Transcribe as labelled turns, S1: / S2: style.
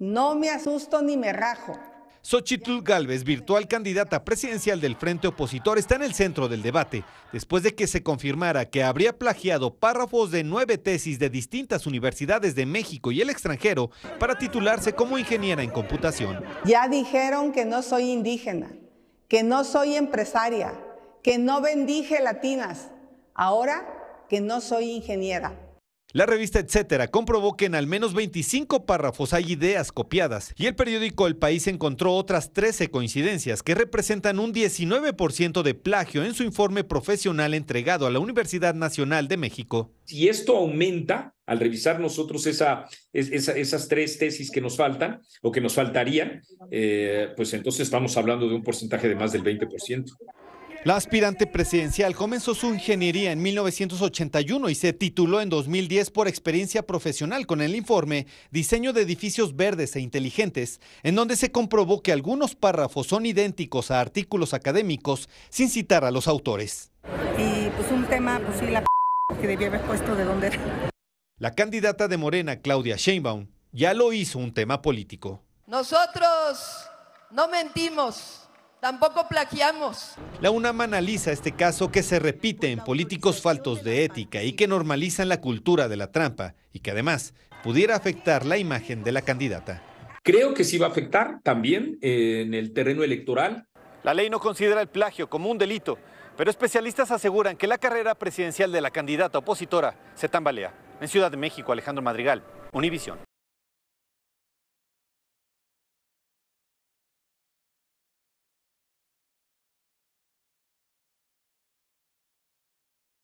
S1: No me asusto ni me rajo.
S2: Xochitl Galvez, virtual candidata presidencial del Frente Opositor, está en el centro del debate, después de que se confirmara que habría plagiado párrafos de nueve tesis de distintas universidades de México y el extranjero para titularse como ingeniera en computación.
S1: Ya dijeron que no soy indígena, que no soy empresaria, que no bendije latinas, ahora que no soy ingeniera.
S2: La revista Etcétera comprobó que en al menos 25 párrafos hay ideas copiadas y el periódico El País encontró otras 13 coincidencias que representan un 19% de plagio en su informe profesional entregado a la Universidad Nacional de México. Si esto aumenta, al revisar nosotros esa, esas tres tesis
S3: que nos faltan o que nos faltarían, eh, pues entonces estamos hablando de un porcentaje de más del
S2: 20%. La aspirante presidencial comenzó su ingeniería en 1981 y se tituló en 2010 por experiencia profesional con el informe Diseño de edificios verdes e inteligentes, en donde se comprobó que algunos párrafos son idénticos a artículos académicos sin citar a los autores.
S1: Y pues un tema, pues sí, la que debía
S2: haber puesto de dónde era. La candidata de Morena, Claudia Sheinbaum, ya lo hizo un tema político.
S1: Nosotros no mentimos. Tampoco plagiamos.
S2: La UNAM analiza este caso que se repite en políticos faltos de ética y que normalizan la cultura de la trampa y que además pudiera afectar la imagen de la candidata. Creo que sí va a afectar también eh, en el terreno electoral. La ley no considera el plagio como un delito, pero especialistas aseguran que la carrera presidencial de la candidata opositora se tambalea. En Ciudad de México, Alejandro Madrigal, Univisión.